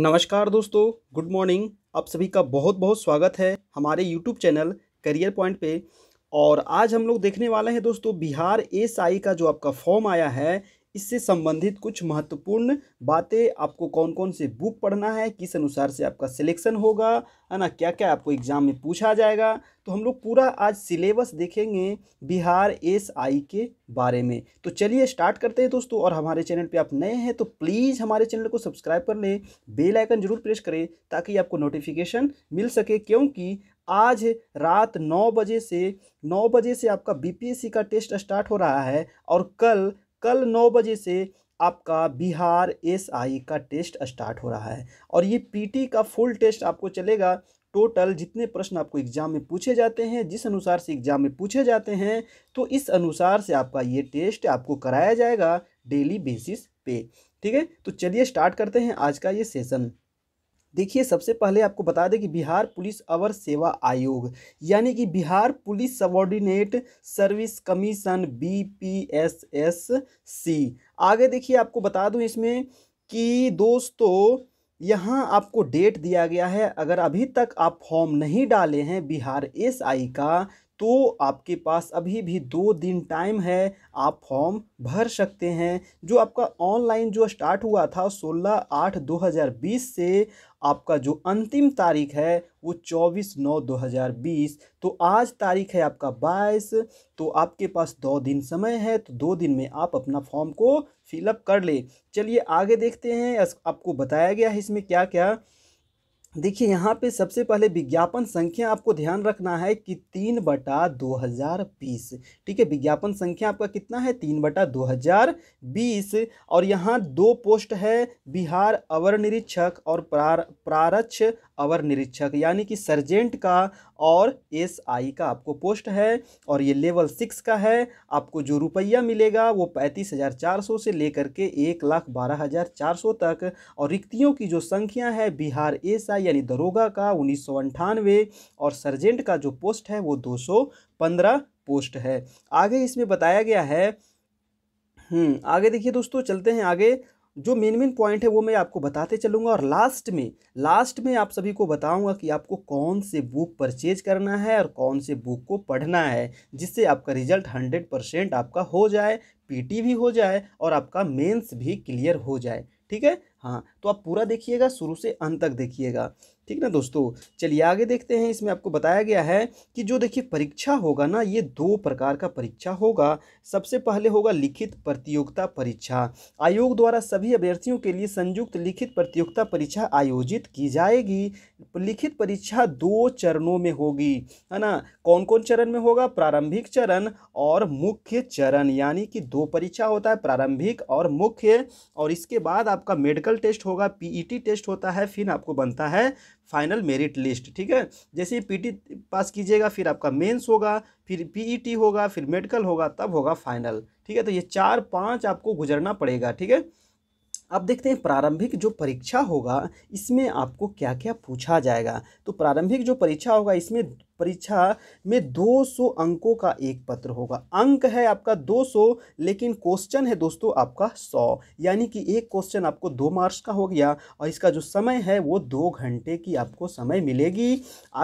नमस्कार दोस्तों good morning आप सभी का बहुत बहुत स्वागत है हमारे यूट्यूब चैनल करियर पॉइंट पे और आज हम लोग देखने वाले हैं दोस्तों बिहार एस आई का जो आपका फॉर्म आया है इससे संबंधित कुछ महत्वपूर्ण बातें आपको कौन कौन से बुक पढ़ना है किस अनुसार से आपका सिलेक्शन होगा है ना क्या क्या आपको एग्ज़ाम में पूछा जाएगा तो हम लोग पूरा आज सिलेबस देखेंगे बिहार एस आई के बारे में तो चलिए स्टार्ट करते हैं दोस्तों और हमारे चैनल पे आप नए हैं तो प्लीज़ हमारे चैनल को सब्सक्राइब कर लें बेलाइकन जरूर प्रेस करें ताकि आपको नोटिफिकेशन मिल सके क्योंकि आज रात नौ बजे से नौ बजे से आपका बीपीएससी का टेस्ट स्टार्ट हो रहा है और कल कल नौ बजे से आपका बिहार एसआई का टेस्ट स्टार्ट हो रहा है और ये पीटी का फुल टेस्ट आपको चलेगा टोटल जितने प्रश्न आपको एग्जाम में पूछे जाते हैं जिस अनुसार से एग्जाम में पूछे जाते हैं तो इस अनुसार से आपका ये टेस्ट आपको कराया जाएगा डेली बेसिस पे ठीक है तो चलिए स्टार्ट करते हैं आज का ये सेशन देखिए सबसे पहले आपको बता दें कि बिहार पुलिस अवर सेवा आयोग यानी कि Bihar police subordinate service commission B P S S C आगे देखिए आपको बता दूं इसमें कि दोस्तों यहाँ आपको डेट दिया गया है अगर अभी तक आप फॉर्म नहीं डाले हैं बिहार एसआई का तो आपके पास अभी भी दो दिन टाइम है आप फॉर्म भर सकते हैं जो आपका ऑनलाइन जो स्टार्ट हुआ था 16 आठ 2020 से आपका जो अंतिम तारीख है वो 24 नौ 2020 तो आज तारीख है आपका 22 तो आपके पास दो दिन समय है तो दो दिन में आप अपना फॉर्म को फिलअप कर ले चलिए आगे देखते हैं आपको बताया गया है इसमें क्या क्या देखिए यहाँ पे सबसे पहले विज्ञापन संख्या आपको ध्यान रखना है कि तीन बटा दो हज़ार बीस ठीक है विज्ञापन संख्या आपका कितना है तीन बटा दो हज़ार बीस और यहाँ दो पोस्ट है बिहार अवर निरीक्षक और प्रार प्रारक्ष अवर निरीक्षक यानी कि सर्जेंट का और एसआई का आपको पोस्ट है और ये लेवल सिक्स का है आपको जो रुपया मिलेगा वो पैंतीस हज़ार चार सौ से लेकर के एक लाख बारह हज़ार चार सौ तक और रिक्तियों की जो संख्या है बिहार एसआई यानी दरोगा का उन्नीस सौ अंठानवे और सर्जेंट का जो पोस्ट है वो दो सौ पंद्रह पोस्ट है आगे इसमें बताया गया है हम्म, आगे देखिए दोस्तों चलते हैं आगे जो मेन मेन पॉइंट है वो मैं आपको बताते चलूँगा और लास्ट में लास्ट में आप सभी को बताऊँगा कि आपको कौन से बुक परचेज करना है और कौन से बुक को पढ़ना है जिससे आपका रिजल्ट हंड्रेड परसेंट आपका हो जाए पी भी हो जाए और आपका मेन्स भी क्लियर हो जाए ठीक है हाँ तो आप पूरा देखिएगा शुरू से अंत तक देखिएगा ठीक ना दोस्तों चलिए आगे देखते हैं इसमें आपको बताया गया है कि जो देखिए परीक्षा होगा ना ये दो प्रकार का परीक्षा होगा सबसे पहले होगा लिखित प्रतियोगिता परीक्षा आयोग द्वारा सभी अभ्यर्थियों के लिए संयुक्त लिखित प्रतियोगिता परीक्षा आयोजित की जाएगी लिखित परीक्षा दो चरणों में होगी है ना कौन कौन चरण में होगा प्रारंभिक चरण और मुख्य चरण यानी कि दो परीक्षा होता है प्रारंभिक और मुख्य और इसके बाद आपका मेडिकल टेस्ट होगा पीईटी टेस्ट e होता है फिर आपको बनता है फाइनल मेरिट लिस्ट ठीक है जैसे पीटी पास e कीजिएगा फिर आपका मेंस होगा फिर पीईटी e होगा फिर मेडिकल होगा तब होगा फाइनल ठीक है तो ये चार पांच आपको गुजरना पड़ेगा ठीक है अब देखते हैं प्रारंभिक जो परीक्षा होगा इसमें आपको क्या क्या पूछा जाएगा तो प्रारंभिक जो परीक्षा होगा इसमें परीक्षा में 200 अंकों का एक पत्र होगा अंक है आपका 200 लेकिन क्वेश्चन है दोस्तों आपका 100 यानी कि एक क्वेश्चन आपको दो मार्क्स का हो गया और इसका जो समय है वो दो घंटे की आपको समय मिलेगी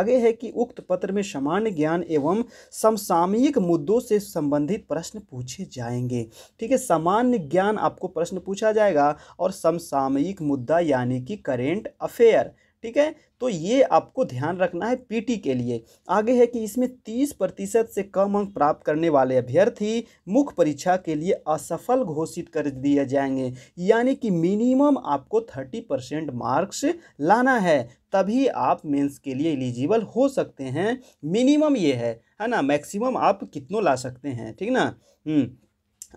आगे है कि उक्त पत्र में सामान्य ज्ञान एवं समसामयिक मुद्दों से संबंधित प्रश्न पूछे जाएंगे ठीक है सामान्य ज्ञान आपको प्रश्न पूछा जाएगा और समसामयिक मुद्दा यानी कि करेंट अफेयर ठीक है तो ये आपको ध्यान रखना है पीटी के लिए आगे है कि इसमें तीस प्रतिशत से कम अंक प्राप्त करने वाले अभ्यर्थी मुख्य परीक्षा के लिए असफल घोषित कर दिए जाएंगे यानी कि मिनिमम आपको थर्टी परसेंट मार्क्स लाना है तभी आप मेंस के लिए एलिजिबल हो सकते हैं मिनिमम ये है है ना मैक्सिमम आप कितनों ला सकते हैं ठीक ना हम्म।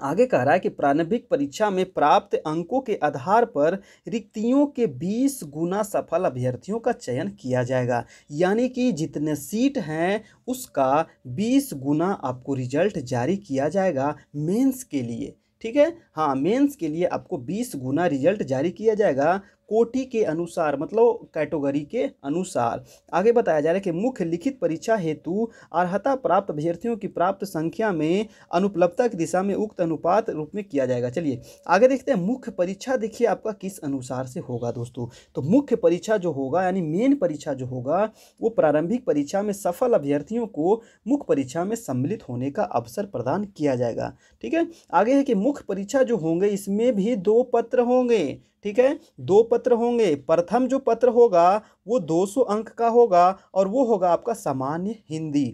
आगे कह रहा है कि प्रारंभिक परीक्षा में प्राप्त अंकों के आधार पर रिक्तियों के 20 गुना सफल अभ्यर्थियों का चयन किया जाएगा यानी कि जितने सीट हैं उसका 20 गुना आपको रिजल्ट जारी किया जाएगा मेंस के लिए ठीक है हाँ मेंस के लिए आपको 20 गुना रिजल्ट जारी किया जाएगा कोटि के अनुसार मतलब कैटेगरी के अनुसार आगे बताया जा रहा है कि मुख्य लिखित परीक्षा हेतु अर्हता प्राप्त अभ्यर्थियों की प्राप्त संख्या में अनुपलब्धता की दिशा में उक्त अनुपात रूप में किया जाएगा चलिए आगे देखते हैं मुख्य परीक्षा देखिए आपका किस अनुसार से होगा दोस्तों तो मुख्य परीक्षा जो होगा यानी मेन परीक्षा जो होगा वो प्रारंभिक परीक्षा में सफल अभ्यर्थियों को मुख्य परीक्षा में सम्मिलित होने का अवसर प्रदान किया जाएगा ठीक है आगे है कि मुख्य परीक्षा जो होंगे इसमें भी दो पत्र होंगे ठीक है दो पत्र होंगे प्रथम जो पत्र होगा वो 200 अंक का होगा और वो होगा आपका सामान्य हिंदी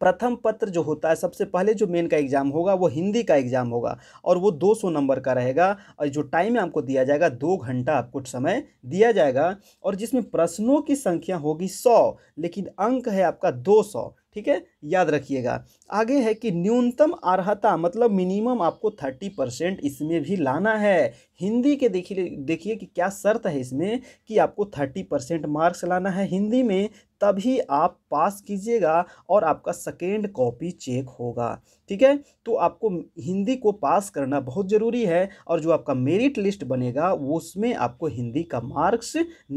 प्रथम पत्र जो होता है सबसे पहले जो मेन का एग्ज़ाम होगा वो हिंदी का एग्ज़ाम होगा और वो 200 नंबर का रहेगा और जो टाइम आपको दिया जाएगा दो घंटा आपको समय दिया जाएगा और जिसमें प्रश्नों की संख्या होगी सौ लेकिन अंक है आपका दो सौ ठीक है याद रखिएगा आगे है कि न्यूनतम अर्हता मतलब मिनिमम आपको थर्टी परसेंट इसमें भी लाना है हिंदी के देखिए देखिए कि क्या शर्त है इसमें कि आपको थर्टी परसेंट मार्क्स लाना है हिंदी में तभी आप पास कीजिएगा और आपका सेकेंड कॉपी चेक होगा ठीक है तो आपको हिंदी को पास करना बहुत ज़रूरी है और जो आपका मेरिट लिस्ट बनेगा उसमें आपको हिंदी का मार्क्स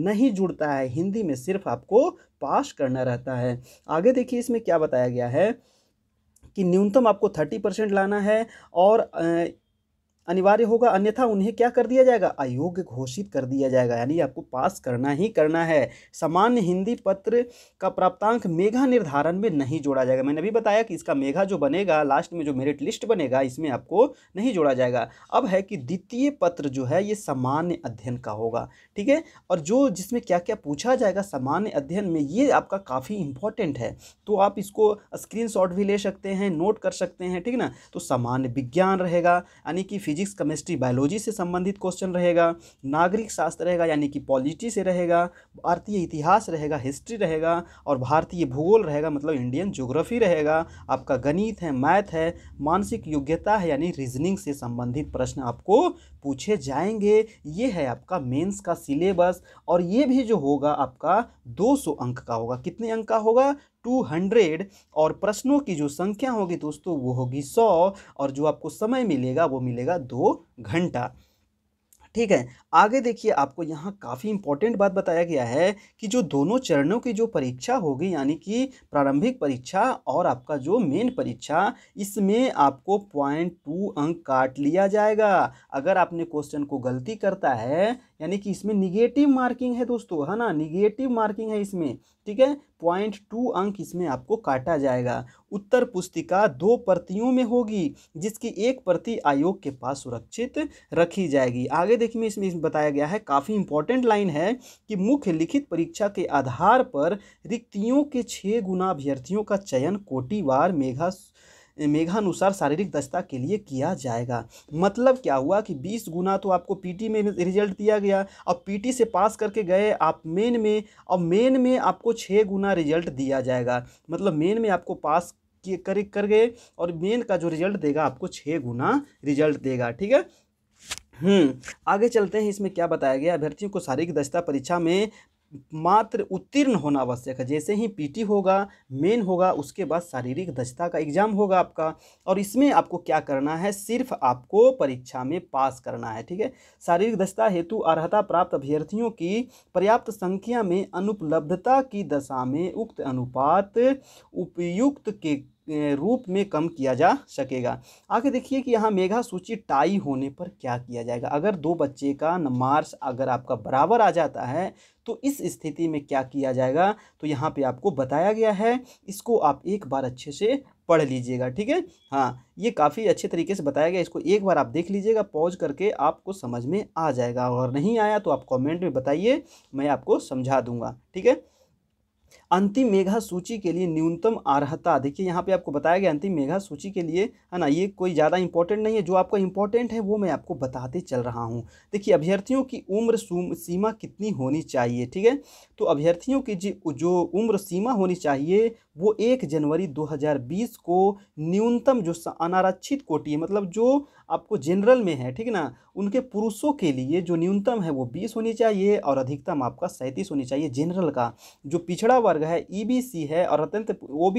नहीं जुड़ता है हिंदी में सिर्फ आपको पास करना रहता है आगे देखिए इसमें क्या बताया गया है कि न्यूनतम आपको थर्टी परसेंट लाना है और अनिवार्य होगा अन्यथा उन्हें क्या कर दिया जाएगा अयोग्य घोषित कर दिया जाएगा यानी आपको पास करना ही करना है सामान्य हिंदी पत्र का प्राप्तांक मेघा निर्धारण में नहीं जोड़ा जाएगा मैंने अभी बताया कि इसका मेघा जो बनेगा लास्ट में जो मेरिट लिस्ट बनेगा इसमें आपको नहीं जोड़ा जाएगा अब है कि द्वितीय पत्र जो है ये सामान्य अध्ययन का होगा ठीक है और जो जिसमें क्या क्या पूछा जाएगा सामान्य अध्ययन में ये आपका काफ़ी इंपॉर्टेंट है तो आप इसको स्क्रीन भी ले सकते हैं नोट कर सकते हैं ठीक ना तो सामान्य विज्ञान रहेगा यानी कि फिजिक्स केमिस्ट्री बायोलॉजी से संबंधित क्वेश्चन रहेगा नागरिक शास्त्र रहेगा यानी कि पॉलिटी से रहेगा भारतीय इतिहास रहेगा हिस्ट्री रहेगा और भारतीय भूगोल रहेगा मतलब इंडियन ज्योग्राफी रहेगा आपका गणित है मैथ है मानसिक योग्यता है यानी रीजनिंग से संबंधित प्रश्न आपको पूछे जाएंगे ये है आपका मेन्स का सिलेबस और ये भी जो होगा आपका दो अंक का होगा कितने अंक का होगा टू हंड्रेड और प्रश्नों की जो संख्या होगी दोस्तों वो होगी सौ और जो आपको समय मिलेगा वो मिलेगा दो घंटा ठीक है आगे देखिए आपको यहाँ काफ़ी इंपॉर्टेंट बात बताया गया है कि जो दोनों चरणों की जो परीक्षा होगी यानी कि प्रारंभिक परीक्षा और आपका जो मेन परीक्षा इसमें आपको पॉइंट टू अंक काट लिया जाएगा अगर आपने क्वेश्चन को गलती करता है यानी कि इसमें निगेटिव मार्किंग है दोस्तों है ना निगेटिव मार्किंग है इसमें ठीक है पॉइंट टू अंक इसमें आपको काटा जाएगा उत्तर पुस्तिका दो प्रतियों में होगी जिसकी एक प्रति आयोग के पास सुरक्षित रखी जाएगी आगे देखिए इसमें बताया गया है काफ़ी इंपॉर्टेंट लाइन है कि मुख्य लिखित परीक्षा के आधार पर रिक्तियों के छः गुना अभ्यर्थियों का चयन कोटिवार मेघा मेघानुसार शारीरिक दक्षता के लिए किया जाएगा मतलब क्या हुआ कि 20 गुना तो आपको पीटी में रिजल्ट दिया गया और पीटी से पास करके गए आप मेन में और मेन में आपको छः गुना रिजल्ट दिया जाएगा मतलब मेन में आपको पास कर कर गए और मेन का जो रिजल्ट देगा आपको छः गुना रिजल्ट देगा ठीक है हम्म, आगे चलते हैं इसमें क्या बताया गया अभ्यर्थियों को शारीरिक दक्षता परीक्षा में मात्र उत्तीर्ण होना आवश्यक है जैसे ही पीटी होगा मेन होगा उसके बाद शारीरिक दक्षता का एग्जाम होगा आपका और इसमें आपको क्या करना है सिर्फ आपको परीक्षा में पास करना है ठीक है शारीरिक दक्षता हेतु अर्हता प्राप्त अभ्यर्थियों की पर्याप्त संख्या में अनुपलब्धता की दशा में उक्त अनुपात उपयुक्त के रूप में कम किया जा सकेगा आगे देखिए कि यहाँ मेघा सूची टाई होने पर क्या किया जाएगा अगर दो बच्चे का मार्स अगर आपका बराबर आ जाता है तो इस स्थिति में क्या किया जाएगा तो यहाँ पे आपको बताया गया है इसको आप एक बार अच्छे से पढ़ लीजिएगा ठीक है हाँ ये काफ़ी अच्छे तरीके से बताया गया इसको एक बार आप देख लीजिएगा पॉज करके आपको समझ में आ जाएगा अगर नहीं आया तो आप कॉमेंट में बताइए मैं आपको समझा दूंगा ठीक है अंतिम मेघा सूची के लिए न्यूनतम अर्हता देखिए यहाँ पे आपको बताया गया अंतिम मेघा सूची के लिए है ना ये कोई ज़्यादा इंपॉर्टेंट नहीं है जो आपका इंपॉर्टेंट है वो मैं आपको बताते चल रहा हूँ देखिए अभ्यर्थियों की उम्र सीमा कितनी होनी चाहिए ठीक है तो अभ्यर्थियों की जो उम्र सीमा होनी चाहिए वो एक जनवरी 2020 को न्यूनतम जो अनारक्षित कोटि मतलब जो आपको जनरल में है ठीक है ना उनके पुरुषों के लिए जो न्यूनतम है वो बीस होनी चाहिए और अधिकतम आपका सैंतीस होनी चाहिए जनरल का जो पिछड़ा वर्ग है ई e है और अत्यंत ओ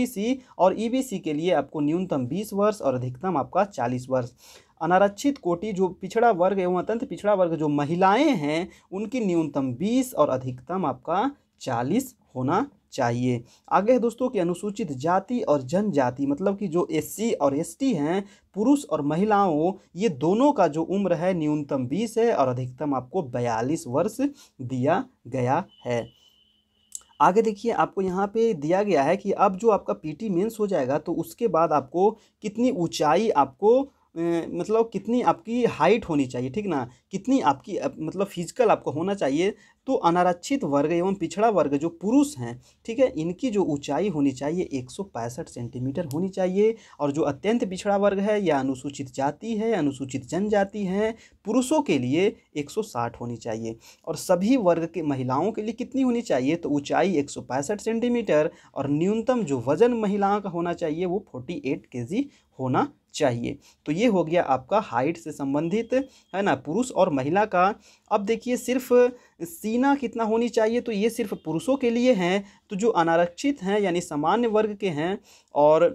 और ई e के लिए आपको न्यूनतम बीस वर्ष और अधिकतम आपका चालीस वर्ष अनारक्षित कोटि जो पिछड़ा वर्ग एवं अत्यंत पिछड़ा वर्ग जो महिलाएं हैं उनकी न्यूनतम बीस और अधिकतम आपका चालीस होना चाहिए आगे है दोस्तों कि अनुसूचित जाति और जनजाति मतलब कि जो एस और एस हैं पुरुष और महिलाओं ये दोनों का जो उम्र है न्यूनतम बीस है और अधिकतम आपको बयालीस वर्ष दिया गया है आगे देखिए आपको यहाँ पे दिया गया है कि अब जो आपका पीटी मेंस हो जाएगा तो उसके बाद आपको कितनी ऊंचाई आपको मतलब कितनी आपकी हाइट होनी चाहिए ठीक ना कितनी आपकी मतलब फिजिकल आपको होना चाहिए तो अनारक्षित वर्ग एवं पिछड़ा वर्ग जो पुरुष हैं ठीक है इनकी जो ऊंचाई होनी चाहिए एक सेंटीमीटर होनी चाहिए और जो अत्यंत पिछड़ा वर्ग है या अनुसूचित जाति है अनुसूचित जनजाति है पुरुषों के लिए 160 होनी चाहिए और सभी वर्ग के महिलाओं के लिए कितनी होनी चाहिए तो ऊंचाई एक सेंटीमीटर और न्यूनतम जो वजन महिलाओं का होना चाहिए वो फोर्टी एट होना चाहिए तो ये हो गया आपका हाइट से संबंधित है ना पुरुष और महिला का अब देखिए सिर्फ सीना कितना होनी चाहिए तो ये सिर्फ पुरुषों के लिए हैं तो जो अनारक्षित हैं यानी सामान्य वर्ग के हैं और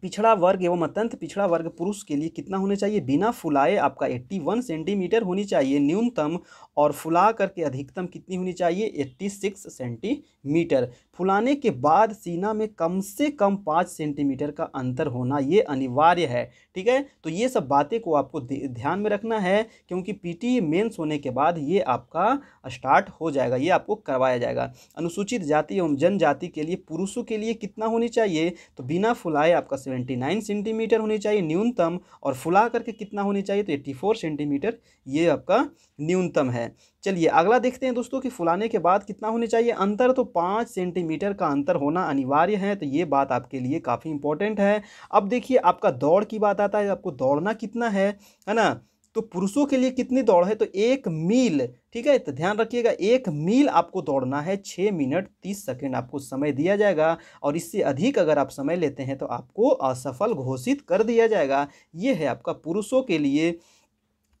पिछड़ा वर्ग एवं अत्यंत पिछड़ा वर्ग पुरुष के लिए कितना होना चाहिए बिना फुलाए आपका 81 सेंटीमीटर होनी चाहिए न्यूनतम और फुला करके अधिकतम कितनी होनी चाहिए 86 सेंटीमीटर फुलाने के बाद सीना में कम से कम पाँच सेंटीमीटर का अंतर होना ये अनिवार्य है ठीक है तो ये सब बातें को आपको ध्यान में रखना है क्योंकि पीटी मेंस होने के बाद ये आपका स्टार्ट हो जाएगा ये आपको करवाया जाएगा अनुसूचित जाति एवं जनजाति के लिए पुरुषों के लिए कितना होनी चाहिए तो बिना फुलाए आपका सेवेंटी नाइन सेंटीमीटर होनी चाहिए न्यूनतम और फुला करके कितना होनी चाहिए तो एट्टी फोर सेंटीमीटर ये आपका न्यूनतम है चलिए अगला देखते हैं दोस्तों कि फुलाने के बाद कितना होने चाहिए अंतर तो पाँच सेंटीमीटर का अंतर होना अनिवार्य है तो ये बात आपके लिए काफ़ी इंपॉर्टेंट है अब देखिए आपका दौड़ की बात आता है आपको दौड़ना कितना है है ना तो पुरुषों के लिए कितनी दौड़ है तो एक मील ठीक है तो ध्यान रखिएगा एक मील आपको दौड़ना है छः मिनट तीस सेकेंड आपको समय दिया जाएगा और इससे अधिक अगर आप समय लेते हैं तो आपको असफल घोषित कर दिया जाएगा ये है आपका पुरुषों के लिए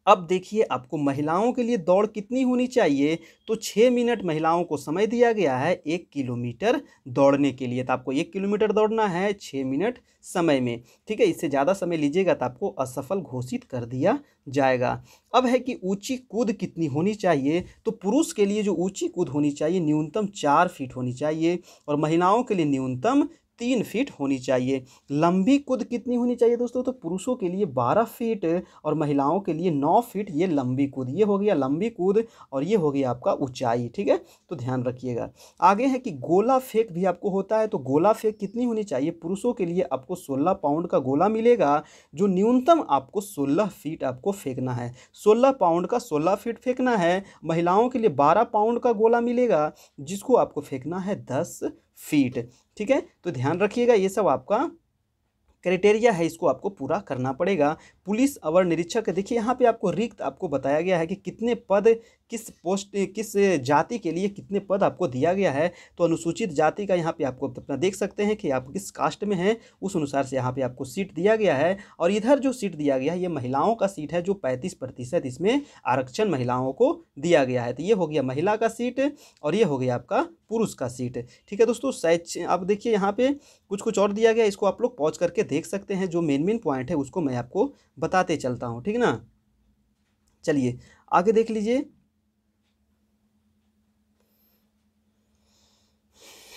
अब देखिए आपको महिलाओं के लिए दौड़ कितनी होनी चाहिए तो छः मिनट महिलाओं को समय दिया गया है एक किलोमीटर दौड़ने के लिए तो आपको एक किलोमीटर दौड़ना है छः मिनट समय में ठीक है इससे ज़्यादा समय लीजिएगा तो आपको असफल घोषित कर दिया जाएगा अब है कि ऊंची कूद कितनी होनी चाहिए तो पुरुष के लिए जो ऊंची कूद होनी चाहिए न्यूनतम चार फीट होनी चाहिए और महिलाओं के लिए न्यूनतम तीन फीट होनी चाहिए लंबी कुद कितनी होनी चाहिए दोस्तों तो पुरुषों के लिए बारह फीट और महिलाओं के लिए नौ फीट ये लंबी कूद ये हो गया लंबी कूद और ये हो गया आपका ऊंचाई ठीक है तो ध्यान रखिएगा आगे है कि गोला फेंक भी आपको होता है तो गोला फेंक कितनी होनी चाहिए पुरुषों के लिए आपको सोलह पाउंड का गोला मिलेगा जो न्यूनतम आपको सोलह फीट आपको फेंकना है सोलह पाउंड का सोलह फीट फेंकना है महिलाओं के लिए बारह पाउंड का गोला मिलेगा जिसको आपको फेंकना है दस फीट ठीक है तो ध्यान रखिएगा ये सब आपका क्राइटेरिया है इसको आपको पूरा करना पड़ेगा पुलिस अवर निरीक्षक देखिए यहाँ पे आपको रिक्त आपको बताया गया है कि कितने पद किस पोस्ट किस जाति के लिए कितने पद आपको दिया गया है तो अनुसूचित जाति का यहाँ पे आपको अपना देख सकते हैं कि आप किस कास्ट में हैं उस अनुसार से यहाँ पे आपको सीट दिया गया है और इधर जो सीट दिया गया है ये महिलाओं का सीट है जो पैंतीस प्रतिशत इसमें आरक्षण महिलाओं को दिया गया है तो ये हो गया महिला का सीट और ये हो गया आपका पुरुष का सीट ठीक है दोस्तों शैक्ष आप देखिए यहाँ पर कुछ कुछ और दिया गया इसको आप लोग पहुँच करके देख सकते हैं जो मेन मेन पॉइंट है उसको मैं आपको बताते चलता हूँ ठीक ना चलिए आगे देख लीजिए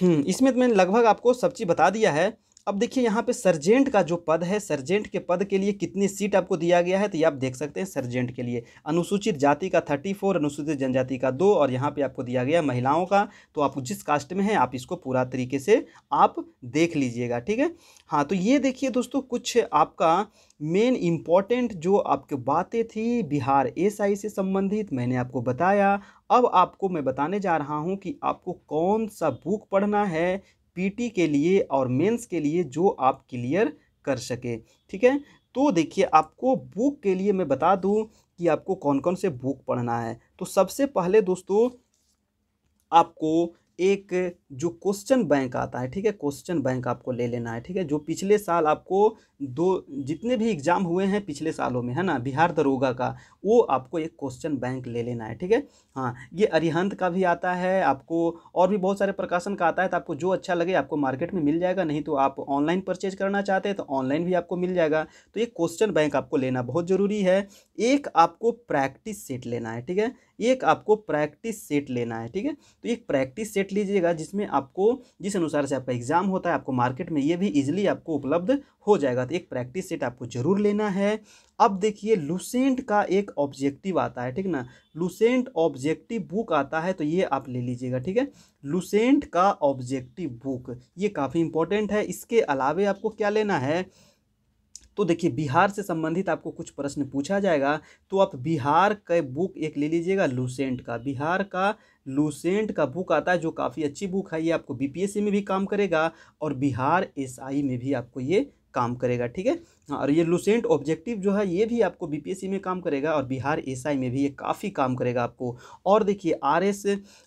हम्म, इसमें तो मैंने लगभग आपको सब चीज़ बता दिया है अब देखिए यहाँ पे सर्जेंट का जो पद है सर्जेंट के पद के लिए कितनी सीट आपको दिया गया है तो ये आप देख सकते हैं सर्जेंट के लिए अनुसूचित जाति का थर्टी फोर अनुसूचित जनजाति का दो और यहाँ पे आपको दिया गया महिलाओं का तो आप जिस कास्ट में हैं आप इसको पूरा तरीके से आप देख लीजिएगा ठीक है हाँ तो ये देखिए दोस्तों कुछ आपका मेन इम्पॉर्टेंट जो आपकी बातें थी बिहार एस से संबंधित मैंने आपको बताया अब आपको मैं बताने जा रहा हूँ कि आपको कौन सा बुक पढ़ना है पीटी के लिए और मेंस के लिए जो आप क्लियर कर सके ठीक है तो देखिए आपको बुक के लिए मैं बता दूं कि आपको कौन कौन से बुक पढ़ना है तो सबसे पहले दोस्तों आपको एक जो क्वेश्चन बैंक आता है ठीक है क्वेश्चन बैंक आपको ले लेना है ठीक है जो पिछले साल आपको दो जितने भी एग्ज़ाम हुए हैं पिछले सालों में है ना बिहार दरोगा का वो आपको एक क्वेश्चन बैंक ले लेना है ठीक है हाँ ये अरिहंत का भी आता है आपको और भी बहुत सारे प्रकाशन का आता है तो आपको जो अच्छा लगे आपको मार्केट में मिल जाएगा नहीं तो आप ऑनलाइन परचेज करना चाहते हैं तो ऑनलाइन भी आपको मिल जाएगा तो ये क्वेश्चन बैंक आपको लेना बहुत ज़रूरी है एक आपको प्रैक्टिस सेट लेना है ठीक है एक आपको प्रैक्टिस सेट लेना है ठीक है तो एक प्रैक्टिस सेट लीजिएगा जिसमें में आपको जिस अनुसार से आपका एग्ज़ाम होता है आपको मार्केट में ये भी इजीली आपको उपलब्ध हो जाएगा तो एक प्रैक्टिस सेट आपको ज़रूर लेना है अब देखिए लूसेंट का एक ऑब्जेक्टिव आता है ठीक ना लूसेंट ऑब्जेक्टिव बुक आता है तो ये आप ले लीजिएगा ठीक है लूसेंट का ऑब्जेक्टिव बुक ये काफ़ी इंपॉर्टेंट है इसके अलावे आपको क्या लेना है तो देखिए बिहार से संबंधित आपको कुछ प्रश्न पूछा जाएगा तो आप बिहार का बुक एक ले लीजिएगा लूसेंट का बिहार का लूसेंट का बुक आता है जो काफ़ी अच्छी बुक है ये आपको बी में भी काम करेगा और बिहार एस में भी आपको ये काम करेगा ठीक है हाँ, और ये लूसेंट ऑब्जेक्टिव जो है ये भी आपको बीपीएससी में काम करेगा और बिहार एसआई में भी ये काफ़ी काम करेगा आपको और देखिए आर एस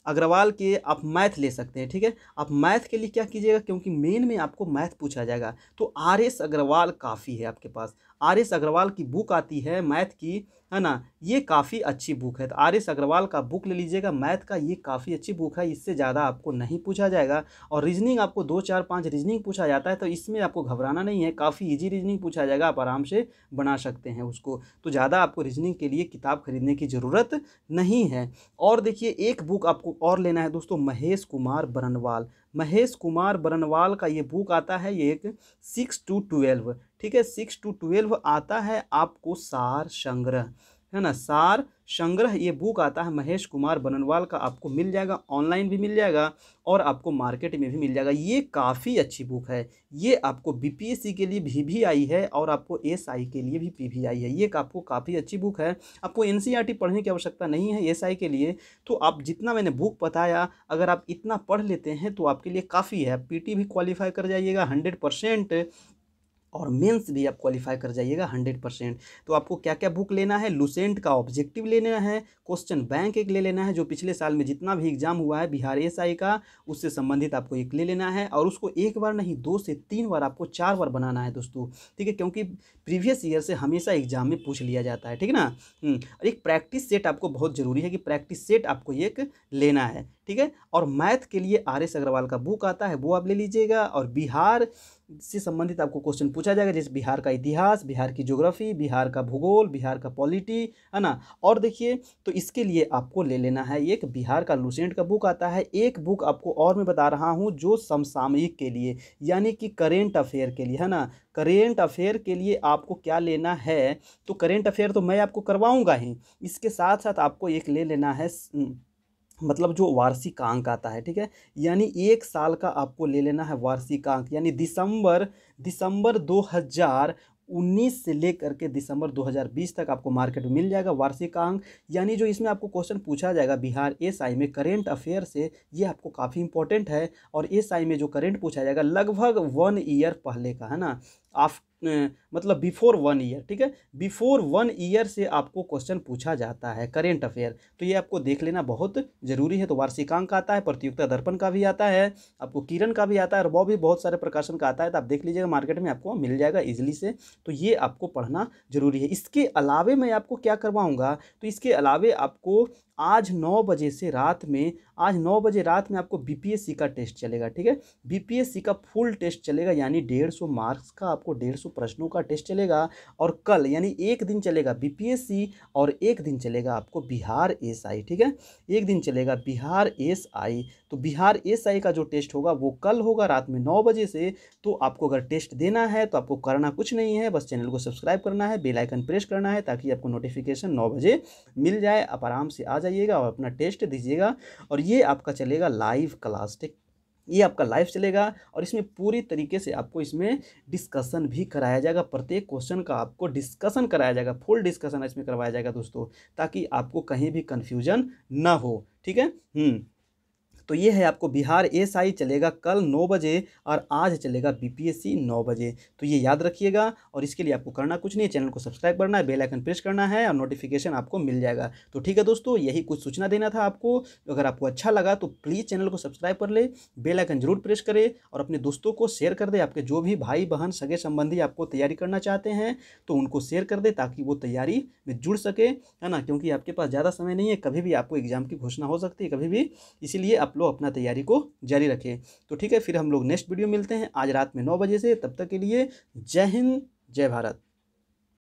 अग्रवाल के आप मैथ ले सकते हैं ठीक है आप मैथ के लिए क्या कीजिएगा क्योंकि मेन में आपको मैथ पूछा जाएगा तो आर एस अग्रवाल काफ़ी है आपके पास आर एस अग्रवाल की बुक आती है मैथ की है ना ये काफ़ी अच्छी बुक है तो आर एस अग्रवाल का बुक ले लीजिएगा मैथ का ये काफ़ी अच्छी बुक है इससे ज़्यादा आपको नहीं पूछा जाएगा और रीजनिंग आपको दो चार पाँच रीजनिंग पूछा जाता है तो इसमें आपको घबराना नहीं है काफ़ी ईजी रीजनिंग पूछा जाएगा आप आराम से बना सकते हैं उसको तो ज़्यादा आपको रीजनिंग के लिए किताब खरीदने की ज़रूरत नहीं है और देखिए एक बुक आपको और लेना है दोस्तों महेश कुमार बरनवाल महेश कुमार बरनवाल का ये बुक आता है ये एक सिक्स टू ट्वेल्व ठीक है सिक्स टू ट्वेल्व आता है आपको सार संग्रह है ना सार संग्रह ये बुक आता है महेश कुमार बननवाल का आपको मिल जाएगा ऑनलाइन भी मिल जाएगा और आपको मार्केट में भी मिल जाएगा ये काफ़ी अच्छी बुक है ये आपको बीपीएससी के लिए भी भी आई है और आपको एसआई के लिए भी पी भी आई है ये आपको काफ़ी अच्छी बुक है आपको एनसीईआरटी e पढ़ने की आवश्यकता नहीं है एस के लिए तो आप जितना मैंने बुक बताया अगर आप इतना पढ़ लेते हैं तो आपके लिए काफ़ी है पी भी क्वालिफाई कर जाइएगा हंड्रेड और मेंस भी आप क्वालिफाई कर जाइएगा हंड्रेड परसेंट तो आपको क्या क्या बुक लेना है लुसेंट का ऑब्जेक्टिव लेना है क्वेश्चन बैंक एक ले लेना है जो पिछले साल में जितना भी एग्जाम हुआ है बिहार एस का उससे संबंधित आपको एक ले लेना है और उसको एक बार नहीं दो से तीन बार आपको चार बार बनाना है दोस्तों ठीक है क्योंकि प्रीवियस ईयर से हमेशा एग्जाम में पूछ लिया जाता है ठीक है ना हम्म, और एक प्रैक्टिस सेट आपको बहुत ज़रूरी है कि प्रैक्टिस सेट आपको एक लेना है ठीक है और मैथ के लिए आर एस अग्रवाल का बुक आता है वो आप ले लीजिएगा और बिहार से संबंधित आपको क्वेश्चन पूछा जाएगा जैसे बिहार का इतिहास बिहार की ज्योग्राफी बिहार का भूगोल बिहार का पॉलिटी है ना और देखिए तो इसके लिए आपको ले लेना है एक बिहार का लूसेंट का बुक आता है एक बुक आपको और मैं बता रहा हूँ जो समसामयिक के लिए यानी कि करेंट अफेयर के लिए है ना करेंट अफेयर के लिए आपको क्या लेना है तो करेंट अफेयर तो मैं आपको करवाऊँगा ही इसके साथ साथ आपको एक ले लेना है मतलब जो वार्षिक अंक आता है ठीक है यानी एक साल का आपको ले लेना है वार्षिक अंक यानी दिसंबर दिसंबर 2019 से लेकर के दिसंबर 2020 तक आपको मार्केट में मिल जाएगा वार्षिक अंक यानी जो इसमें आपको क्वेश्चन पूछा जाएगा बिहार एस आई में करेंट अफेयर से ये आपको काफ़ी इंपॉर्टेंट है और एस आई में जो करेंट पूछा जाएगा लगभग वन ईयर पहले का है ना आफ मतलब बिफोर वन ईयर ठीक है बिफोर वन ईयर से आपको क्वेश्चन पूछा जाता है करेंट अफेयर तो ये आपको देख लेना बहुत ज़रूरी है तो वार्षिकांक आता है प्रतियोगिता दर्पण का भी आता है आपको किरण का भी आता है और वो भी बहुत सारे प्रकाशन का आता है तो आप देख लीजिएगा मार्केट में आपको मिल जाएगा ईजिली से तो ये आपको पढ़ना ज़रूरी है इसके अलावे मैं आपको क्या करवाऊँगा तो इसके अलावे आपको आज नौ बजे से रात में आज नौ बजे रात में आपको बी का टेस्ट चलेगा ठीक है बी का फुल टेस्ट चलेगा यानी डेढ़ सौ मार्क्स का आपको डेढ़ सौ प्रश्नों का टेस्ट चलेगा और कल यानी एक दिन चलेगा बी और एक दिन चलेगा आपको बिहार एस ठीक है एक दिन चलेगा बिहार एस तो बिहार एस का जो टेस्ट होगा वो कल होगा रात में नौ बजे से तो आपको अगर टेस्ट देना है तो आपको करना कुछ नहीं है बस चैनल को सब्सक्राइब करना है बेलाइकन प्रेस करना है ताकि आपको नोटिफिकेशन नौ बजे मिल जाए आप आराम से आ जाइएगा और अपना टेस्ट दीजिएगा और ये आपका चलेगा लाइव क्लास ठीक ये आपका लाइव चलेगा और इसमें पूरी तरीके से आपको इसमें डिस्कशन भी कराया जाएगा प्रत्येक क्वेश्चन का आपको डिस्कशन कराया जाएगा फुल डिस्कशन इसमें करवाया जाएगा दोस्तों ताकि आपको कहीं भी कन्फ्यूजन ना हो ठीक है हम्म। तो ये है आपको बिहार एस आई चलेगा कल नौ बजे और आज चलेगा बीपीएससी नौ बजे तो ये याद रखिएगा और इसके लिए आपको करना कुछ नहीं है चैनल को सब्सक्राइब करना है बेलाइकन प्रेस करना है और नोटिफिकेशन आपको मिल जाएगा तो ठीक है दोस्तों यही कुछ सूचना देना था आपको अगर आपको अच्छा लगा तो प्लीज़ चैनल को सब्सक्राइब कर ले बेलाइकन जरूर प्रेस करें और अपने दोस्तों को शेयर कर दे आपके जो भी भाई बहन सगे संबंधी आपको तैयारी करना चाहते हैं तो उनको शेयर कर दे ताकि वो तैयारी में जुड़ सके है ना क्योंकि आपके पास ज़्यादा समय नहीं है कभी भी आपको एग्ज़ाम की घोषणा हो सकती है कभी भी इसीलिए आप आप लोग अपना तैयारी को जारी रखें तो ठीक है फिर हम लोग नेक्स्ट वीडियो मिलते हैं आज रात में नौ बजे से तब तक के लिए जय हिंद जय भारत